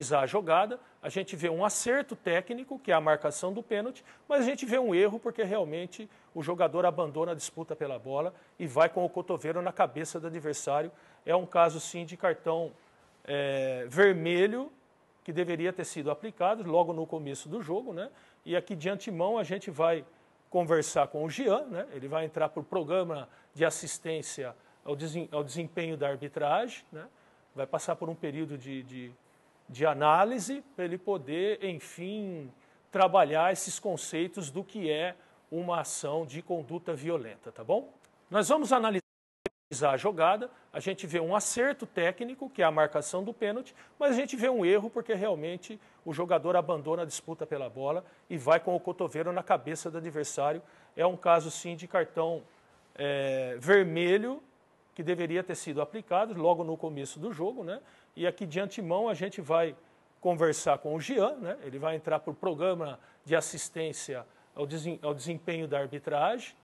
analisar a jogada, a gente vê um acerto técnico, que é a marcação do pênalti, mas a gente vê um erro porque realmente o jogador abandona a disputa pela bola e vai com o cotovelo na cabeça do adversário. É um caso, sim, de cartão é, vermelho que deveria ter sido aplicado logo no começo do jogo, né? E aqui de antemão a gente vai conversar com o Gian, né? Ele vai entrar para o programa de assistência ao desempenho da arbitragem, né? Vai passar por um período de, de de análise para ele poder, enfim, trabalhar esses conceitos do que é uma ação de conduta violenta, tá bom? Nós vamos analisar a jogada, a gente vê um acerto técnico, que é a marcação do pênalti, mas a gente vê um erro porque realmente o jogador abandona a disputa pela bola e vai com o cotovelo na cabeça do adversário. É um caso sim de cartão é, vermelho que deveria ter sido aplicado logo no começo do jogo, né? E aqui de antemão a gente vai conversar com o Jean, né? Ele vai entrar para o programa de assistência ao desempenho da arbitragem,